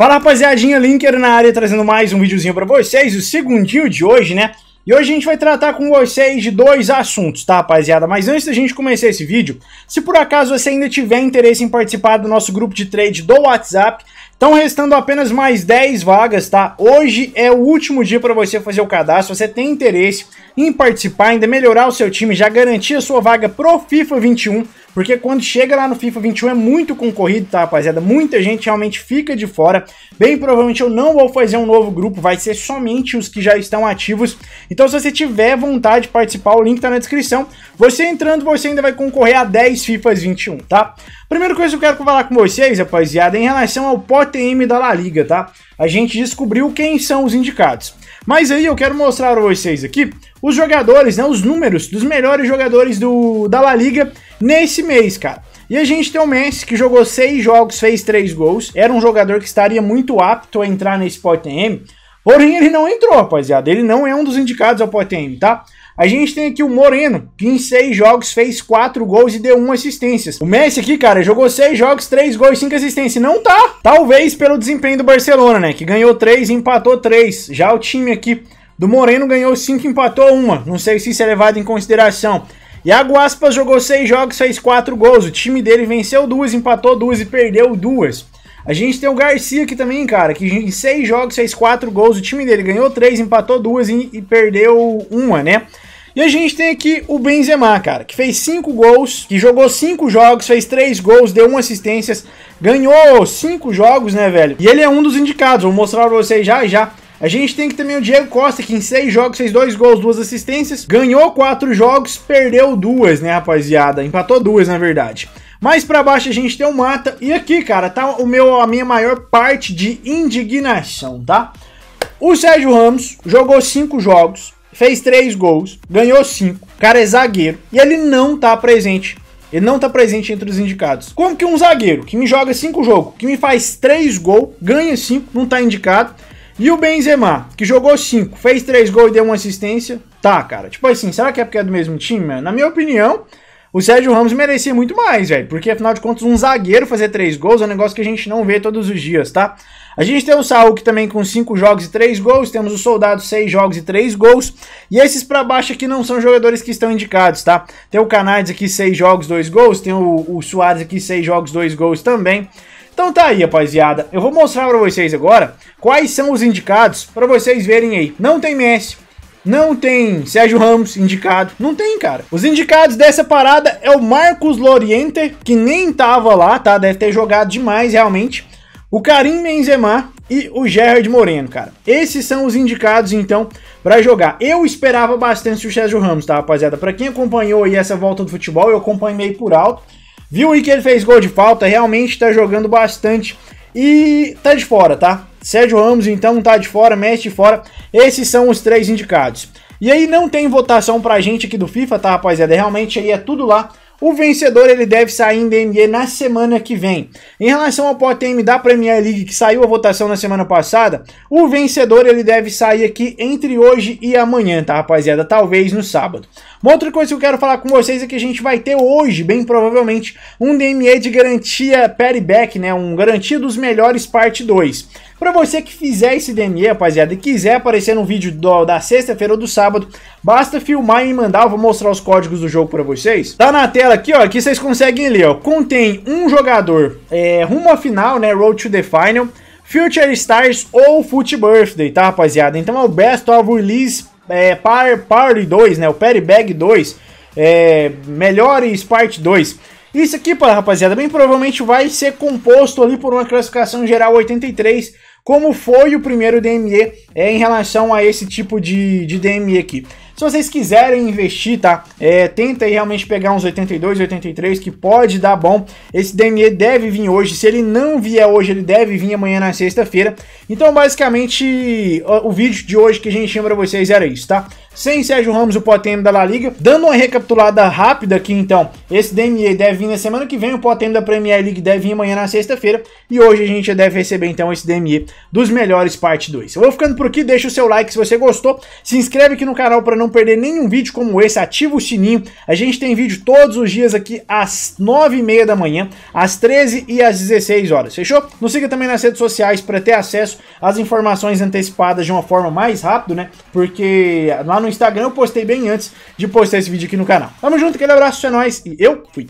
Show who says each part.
Speaker 1: Fala rapaziadinha, Linker na área trazendo mais um videozinho para vocês, o segundinho de hoje, né? E hoje a gente vai tratar com vocês de dois assuntos, tá rapaziada? Mas antes da gente começar esse vídeo, se por acaso você ainda tiver interesse em participar do nosso grupo de trade do WhatsApp, Estão restando apenas mais 10 vagas, tá? Hoje é o último dia para você fazer o cadastro. Você tem interesse em participar, ainda melhorar o seu time, já garantir a sua vaga pro FIFA 21, porque quando chega lá no FIFA 21 é muito concorrido, tá, rapaziada? Muita gente realmente fica de fora. Bem provavelmente eu não vou fazer um novo grupo, vai ser somente os que já estão ativos. Então se você tiver vontade de participar, o link tá na descrição. Você entrando, você ainda vai concorrer a 10 FIFAs 21, tá? Primeira coisa que eu quero falar com vocês, rapaziada, é em relação ao POTM da La Liga, tá? A gente descobriu quem são os indicados. Mas aí eu quero mostrar a vocês aqui os jogadores, né, os números dos melhores jogadores do, da La Liga nesse mês, cara. E a gente tem o Messi, que jogou seis jogos, fez três gols. Era um jogador que estaria muito apto a entrar nesse POTM. Porém, ele não entrou, rapaziada. Ele não é um dos indicados ao POTM, tá? A gente tem aqui o Moreno, que em seis jogos fez quatro gols e deu uma assistência. O Messi aqui, cara, jogou seis jogos, três gols, cinco assistências. Não tá. Talvez pelo desempenho do Barcelona, né? Que ganhou três e empatou três. Já o time aqui do Moreno ganhou cinco, empatou uma. Não sei se isso é levado em consideração. Iago Aspas jogou seis jogos, fez quatro gols. O time dele venceu duas, empatou duas e perdeu duas. A gente tem o Garcia aqui também, cara, que em seis jogos fez quatro gols. O time dele ganhou três, empatou duas e, e perdeu uma, né? E a gente tem aqui o Benzema, cara, que fez cinco gols, que jogou cinco jogos, fez três gols, deu uma assistência, ganhou cinco jogos, né, velho? E ele é um dos indicados, vou mostrar pra vocês já já. A gente tem que também o Diego Costa, que em seis jogos fez dois gols, duas assistências, ganhou quatro jogos, perdeu duas, né, rapaziada? Empatou duas, na verdade. Mais para baixo a gente tem o Mata e aqui, cara, tá o meu a minha maior parte de indignação, tá? O Sérgio Ramos jogou cinco jogos, fez três gols, ganhou cinco. O cara é zagueiro e ele não tá presente. Ele não tá presente entre os indicados. Como que um zagueiro que me joga cinco jogos, que me faz três gols, ganha cinco, não tá indicado? E o Benzema, que jogou 5, fez 3 gols e deu uma assistência. Tá, cara. Tipo assim, será que é porque é do mesmo time? Mano? É, na minha opinião, o Sérgio Ramos merecia muito mais, velho. Porque, afinal de contas, um zagueiro fazer três gols é um negócio que a gente não vê todos os dias, tá? A gente tem o Saul que também com cinco jogos e três gols. Temos o Soldado, seis jogos e três gols. E esses para baixo aqui não são jogadores que estão indicados, tá? Tem o Canades aqui, seis jogos, dois gols. Tem o, o Soares aqui, seis jogos, dois gols também. Então tá aí, rapaziada. Eu vou mostrar pra vocês agora quais são os indicados pra vocês verem aí. Não tem Messi, não tem Sérgio Ramos indicado. Não tem, cara. Os indicados dessa parada é o Marcos Loriente, que nem tava lá, tá? Deve ter jogado demais, realmente. O Karim Benzema e o Gerard Moreno, cara. Esses são os indicados, então, para jogar. Eu esperava bastante o Sérgio Ramos, tá, rapaziada? Pra quem acompanhou aí essa volta do futebol, eu acompanhei por alto. Viu aí que ele fez gol de falta, realmente tá jogando bastante e tá de fora, tá? Sérgio Ramos então tá de fora, Messi de fora. Esses são os três indicados. E aí não tem votação pra gente aqui do FIFA, tá, rapaziada? Realmente aí é tudo lá o vencedor ele deve sair em DME na semana que vem. Em relação ao POTM da Premier League que saiu a votação na semana passada, o vencedor ele deve sair aqui entre hoje e amanhã, tá rapaziada? Talvez no sábado. Uma outra coisa que eu quero falar com vocês é que a gente vai ter hoje, bem provavelmente, um DME de garantia payback, né? Um garantia dos melhores parte 2. Para você que fizer esse DME, rapaziada, e quiser aparecer no vídeo do, da sexta-feira ou do sábado, basta filmar e mandar, eu vou mostrar os códigos do jogo para vocês. Tá na tela aqui, ó, aqui vocês conseguem ler, ó, contém um jogador é, rumo à final, né, Road to the Final, Future Stars ou Foot Birthday, tá, rapaziada? Então é o Best of Release é, Party 2, né, o Party Bag 2, é, Melhores Part 2. Isso aqui, rapaziada, bem provavelmente vai ser composto ali por uma classificação geral 83, como foi o primeiro DME é, em relação a esse tipo de, de DME aqui. Se vocês quiserem investir, tá? É, tenta aí realmente pegar uns 82, 83, que pode dar bom. Esse DME deve vir hoje. Se ele não vier hoje, ele deve vir amanhã na sexta-feira. Então, basicamente, o, o vídeo de hoje que a gente tinha pra vocês era isso, tá? sem Sérgio Ramos, o Potem da La Liga. Dando uma recapitulada rápida aqui, então, esse DME deve vir na semana que vem, o Potem da Premier League deve vir amanhã na sexta-feira, e hoje a gente já deve receber, então, esse DME dos melhores parte 2. Eu vou ficando por aqui, deixa o seu like se você gostou, se inscreve aqui no canal para não perder nenhum vídeo como esse, ativa o sininho, a gente tem vídeo todos os dias aqui às 9h30 da manhã, às 13 e às 16 horas, fechou? Nos siga também nas redes sociais para ter acesso às informações antecipadas de uma forma mais rápida, né? Porque lá no Instagram, eu postei bem antes de postar esse vídeo aqui no canal. Tamo junto, aquele abraço, é nóis e eu fui.